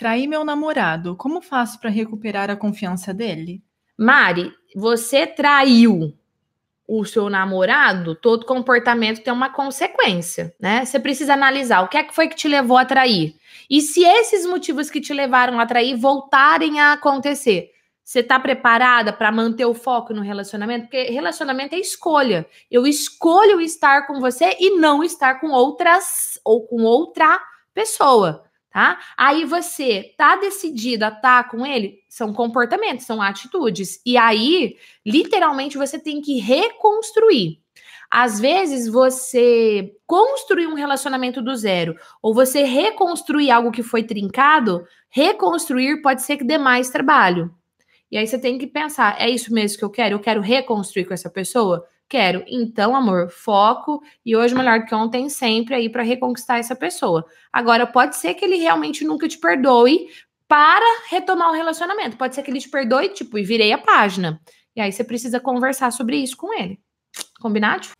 Traí meu namorado. Como faço para recuperar a confiança dele? Mari, você traiu o seu namorado, todo comportamento tem uma consequência, né? Você precisa analisar o que é que foi que te levou a trair. E se esses motivos que te levaram a trair voltarem a acontecer, você tá preparada para manter o foco no relacionamento? Porque relacionamento é escolha. Eu escolho estar com você e não estar com outras ou com outra pessoa tá? Aí você tá decidida, tá com ele, são comportamentos, são atitudes. E aí, literalmente, você tem que reconstruir. Às vezes você construir um relacionamento do zero ou você reconstruir algo que foi trincado, reconstruir pode ser que dê mais trabalho. E aí você tem que pensar: é isso mesmo que eu quero? Eu quero reconstruir com essa pessoa? Quero. Então, amor, foco e hoje melhor que ontem, sempre aí para reconquistar essa pessoa. Agora, pode ser que ele realmente nunca te perdoe para retomar o relacionamento. Pode ser que ele te perdoe, tipo, e virei a página. E aí você precisa conversar sobre isso com ele. Combinado?